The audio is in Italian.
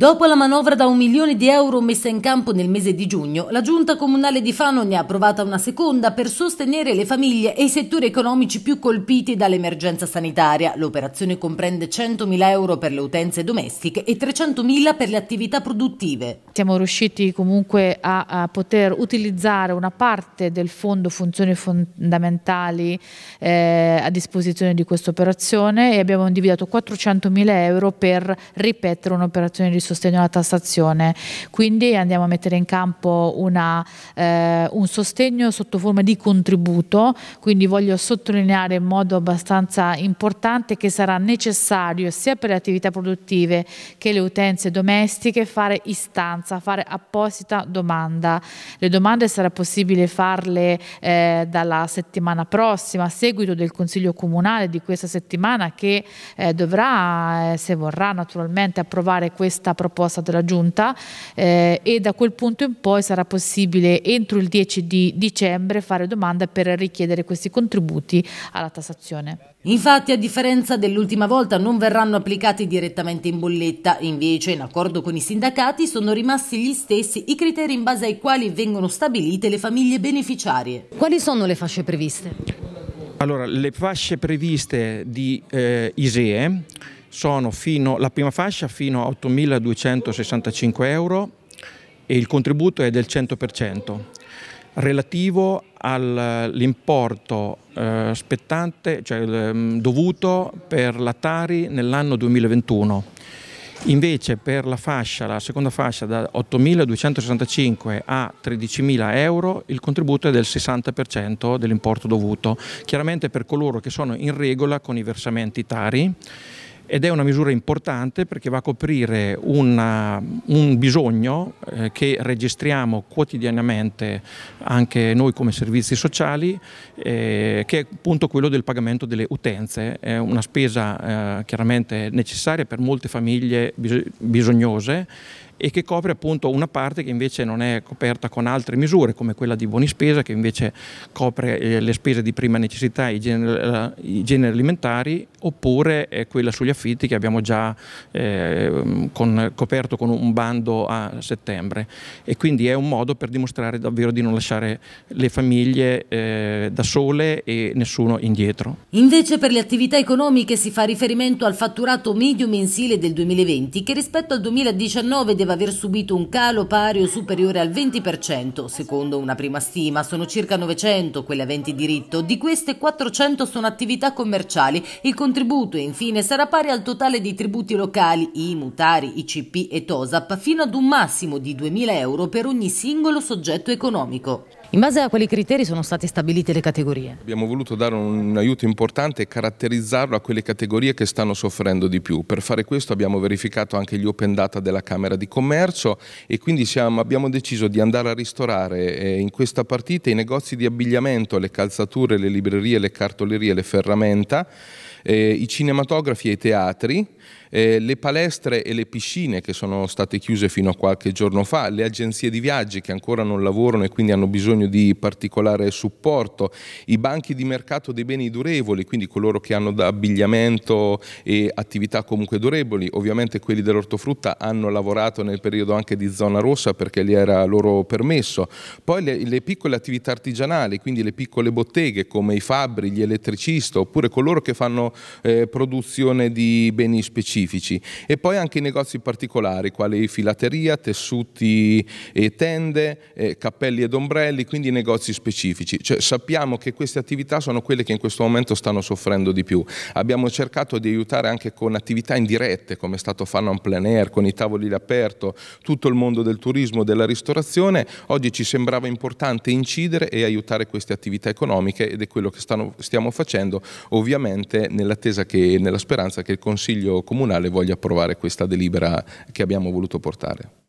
Dopo la manovra da un milione di euro messa in campo nel mese di giugno, la Giunta Comunale di Fano ne ha approvata una seconda per sostenere le famiglie e i settori economici più colpiti dall'emergenza sanitaria. L'operazione comprende 100.000 euro per le utenze domestiche e 300.000 per le attività produttive. Siamo riusciti comunque a, a poter utilizzare una parte del fondo funzioni fondamentali eh, a disposizione di questa operazione e abbiamo individuato 400.000 euro per ripetere un'operazione di sostenimento sostegno alla tassazione, quindi andiamo a mettere in campo una, eh, un sostegno sotto forma di contributo, quindi voglio sottolineare in modo abbastanza importante che sarà necessario sia per le attività produttive che le utenze domestiche fare istanza, fare apposita domanda. Le domande sarà possibile farle eh, dalla settimana prossima a seguito del Consiglio Comunale di questa settimana che eh, dovrà, eh, se vorrà naturalmente, approvare questa data proposta dalla Giunta eh, e da quel punto in poi sarà possibile entro il 10 di dicembre fare domanda per richiedere questi contributi alla tassazione. Infatti, a differenza dell'ultima volta, non verranno applicati direttamente in bolletta, invece, in accordo con i sindacati, sono rimasti gli stessi i criteri in base ai quali vengono stabilite le famiglie beneficiarie. Quali sono le fasce previste? Allora, le fasce previste di eh, ISEE sono fino, la prima fascia fino a 8.265 euro e il contributo è del 100%. Relativo all'importo eh, spettante, cioè eh, dovuto per la Tari nell'anno 2021. Invece per la fascia, la seconda fascia da 8.265 a 13.000 euro il contributo è del 60% dell'importo dovuto, chiaramente per coloro che sono in regola con i versamenti tari ed è una misura importante perché va a coprire una, un bisogno eh, che registriamo quotidianamente anche noi come servizi sociali, eh, che è appunto quello del pagamento delle utenze, è una spesa eh, chiaramente necessaria per molte famiglie bisognose e che copre appunto una parte che invece non è coperta con altre misure come quella di buoni spesa che invece copre eh, le spese di prima necessità, i eh, generi, alimentari oppure quella sugli affitti che abbiamo già eh, con, coperto con un bando a settembre e quindi è un modo per dimostrare davvero di non lasciare le famiglie eh, da sole e nessuno indietro. Invece per le attività economiche si fa riferimento al fatturato medio mensile del 2020 che rispetto al 2019 deve doveva aver subito un calo pari o superiore al 20%. Secondo una prima stima sono circa 900 quelle aventi diritto, di queste 400 sono attività commerciali. Il contributo infine sarà pari al totale dei tributi locali, IMU, Tari, ICP e TOSAP, fino ad un massimo di 2.000 euro per ogni singolo soggetto economico. In base a quali criteri sono state stabilite le categorie? Abbiamo voluto dare un aiuto importante e caratterizzarlo a quelle categorie che stanno soffrendo di più. Per fare questo abbiamo verificato anche gli open data della Camera di Commercio e quindi siamo, abbiamo deciso di andare a ristorare eh, in questa partita i negozi di abbigliamento, le calzature, le librerie, le cartolerie, le ferramenta, eh, i cinematografi e i teatri, eh, le palestre e le piscine che sono state chiuse fino a qualche giorno fa, le agenzie di viaggi che ancora non lavorano e quindi hanno bisogno bisogno di particolare supporto, i banchi di mercato dei beni durevoli, quindi coloro che hanno da abbigliamento e attività comunque durevoli, ovviamente quelli dell'ortofrutta hanno lavorato nel periodo anche di zona rossa perché gli era loro permesso, poi le, le piccole attività artigianali, quindi le piccole botteghe come i fabbri, gli elettricisti, oppure coloro che fanno eh, produzione di beni specifici e poi anche i negozi particolari quali filateria, tessuti e tende, eh, cappelli ed ombrelli, quindi negozi specifici. Cioè, sappiamo che queste attività sono quelle che in questo momento stanno soffrendo di più. Abbiamo cercato di aiutare anche con attività indirette, come è stato fatto in plein air, con i tavoli all'aperto, tutto il mondo del turismo, e della ristorazione. Oggi ci sembrava importante incidere e aiutare queste attività economiche ed è quello che stanno, stiamo facendo, ovviamente nell'attesa e nella speranza che il Consiglio Comunale voglia approvare questa delibera che abbiamo voluto portare.